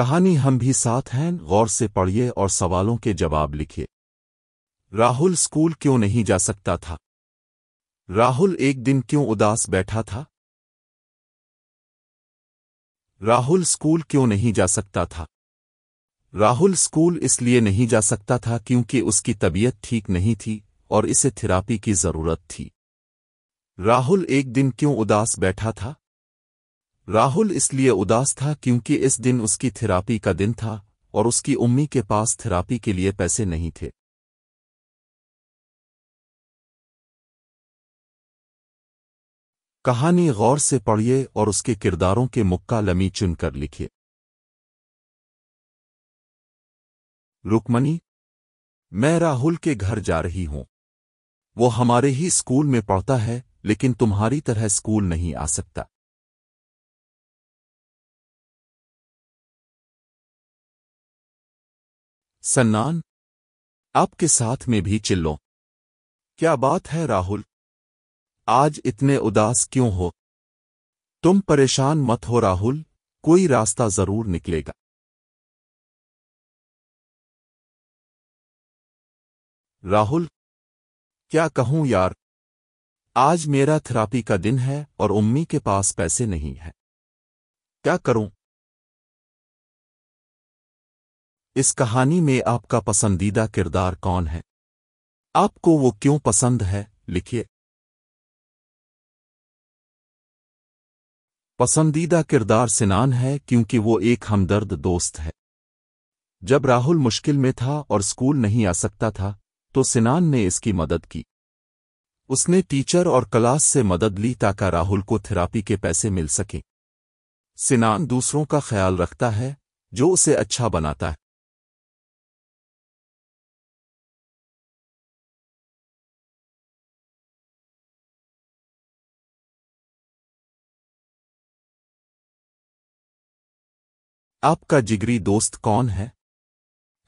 कहानी हम भी साथ हैं गौर से पढ़िए और सवालों के जवाब लिखिए राहुल स्कूल क्यों नहीं जा सकता था राहुल एक दिन क्यों उदास बैठा था राहुल स्कूल क्यों नहीं जा सकता था राहुल स्कूल इसलिए नहीं जा सकता था क्योंकि उसकी तबीयत ठीक नहीं थी और इसे थेरापी की जरूरत थी राहुल एक दिन क्यों उदास बैठा था राहुल इसलिए उदास था क्योंकि इस दिन उसकी थेरापी का दिन था और उसकी उम्मी के पास थेरापी के लिए पैसे नहीं थे कहानी गौर से पढ़िए और उसके किरदारों के मुक्का लमी चुनकर लिखिए रुकमणि मैं राहुल के घर जा रही हूं वो हमारे ही स्कूल में पढ़ता है लेकिन तुम्हारी तरह स्कूल नहीं आ सकता सन्नान आपके साथ में भी चिल्लो क्या बात है राहुल आज इतने उदास क्यों हो तुम परेशान मत हो राहुल कोई रास्ता जरूर निकलेगा राहुल क्या कहूं यार आज मेरा थेरापी का दिन है और उम्मी के पास पैसे नहीं है क्या करूं इस कहानी में आपका पसंदीदा किरदार कौन है आपको वो क्यों पसंद है लिखिए पसंदीदा किरदार सिनान है क्योंकि वो एक हमदर्द दोस्त है जब राहुल मुश्किल में था और स्कूल नहीं आ सकता था तो सिनान ने इसकी मदद की उसने टीचर और क्लास से मदद ली ताकि राहुल को थेरापी के पैसे मिल सके सिनान दूसरों का ख्याल रखता है जो उसे अच्छा बनाता है आपका जिगरी दोस्त कौन है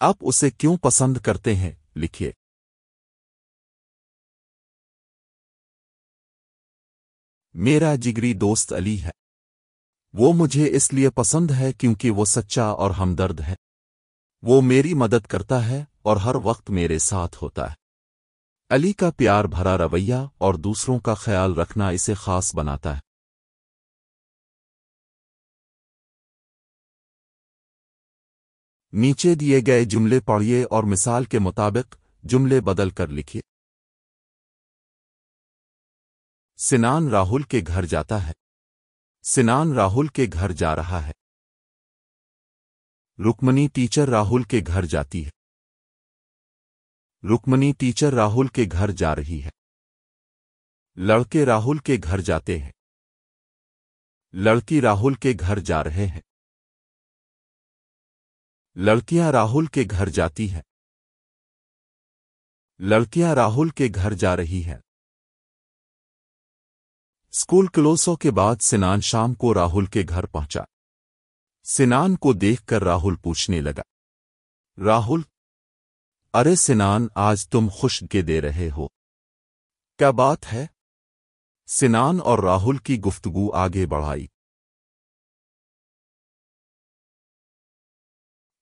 आप उसे क्यों पसंद करते हैं लिखिए मेरा जिगरी दोस्त अली है वो मुझे इसलिए पसंद है क्योंकि वो सच्चा और हमदर्द है वो मेरी मदद करता है और हर वक्त मेरे साथ होता है अली का प्यार भरा रवैया और दूसरों का ख्याल रखना इसे खास बनाता है नीचे दिए गए जुमले पढ़िए और मिसाल के मुताबिक जुमले बदल कर लिखिए सिनान राहुल के घर जाता है सिनान राहुल के घर जा रहा है रुक्मणी टीचर राहुल के घर जाती है रुक्मणी टीचर राहुल के घर जा रही है लड़के राहुल के घर जाते हैं लड़की राहुल के घर जा रहे हैं लड़कियां राहुल के घर जाती हैं लड़कियां राहुल के घर जा रही हैं स्कूल क्लोसों के बाद सिनान शाम को राहुल के घर पहुंचा सिनान को देखकर राहुल पूछने लगा राहुल अरे सिनान आज तुम खुश के दे रहे हो क्या बात है सिनान और राहुल की गुफ्तगु आगे बढ़ाई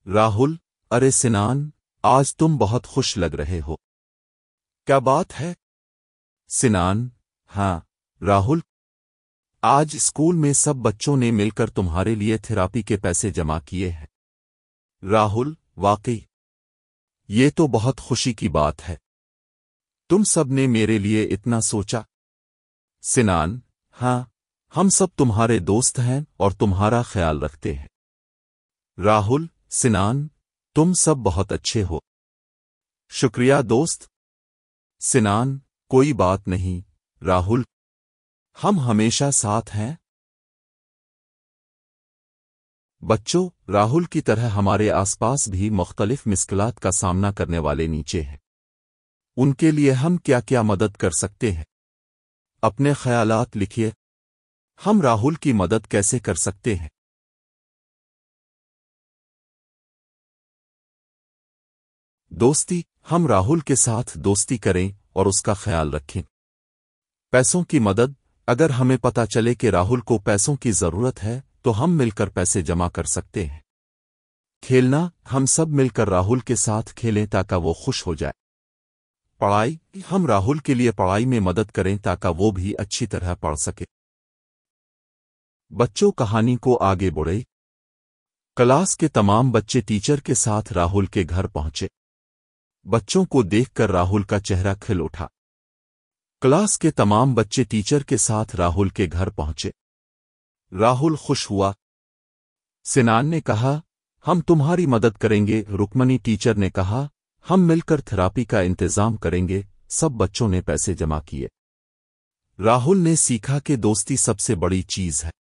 राहुल अरे सिनान आज तुम बहुत खुश लग रहे हो क्या बात है सिनान हाँ राहुल आज स्कूल में सब बच्चों ने मिलकर तुम्हारे लिए थेरापी के पैसे जमा किए हैं राहुल वाकई ये तो बहुत खुशी की बात है तुम सब ने मेरे लिए इतना सोचा सिनान हाँ हम सब तुम्हारे दोस्त हैं और तुम्हारा ख्याल रखते हैं राहुल सिनान तुम सब बहुत अच्छे हो शुक्रिया दोस्त सिनान कोई बात नहीं राहुल हम हमेशा साथ हैं बच्चों राहुल की तरह हमारे आसपास भी मुख्तलिफ मुश्किल का सामना करने वाले नीचे हैं उनके लिए हम क्या क्या मदद कर सकते हैं अपने ख्यालात लिखिए हम राहुल की मदद कैसे कर सकते हैं दोस्ती हम राहुल के साथ दोस्ती करें और उसका ख्याल रखें पैसों की मदद अगर हमें पता चले कि राहुल को पैसों की जरूरत है तो हम मिलकर पैसे जमा कर सकते हैं खेलना हम सब मिलकर राहुल के साथ खेलें ताकि वो खुश हो जाए पढ़ाई हम राहुल के लिए पढ़ाई में मदद करें ताकि वो भी अच्छी तरह पढ़ सके बच्चों कहानी को आगे बढ़े क्लास के तमाम बच्चे टीचर के साथ राहुल के घर पहुंचे बच्चों को देखकर राहुल का चेहरा खिल उठा क्लास के तमाम बच्चे टीचर के साथ राहुल के घर पहुंचे राहुल खुश हुआ सिनान ने कहा हम तुम्हारी मदद करेंगे रुक्मणी टीचर ने कहा हम मिलकर थेरापी का इंतजाम करेंगे सब बच्चों ने पैसे जमा किए राहुल ने सीखा कि दोस्ती सबसे बड़ी चीज है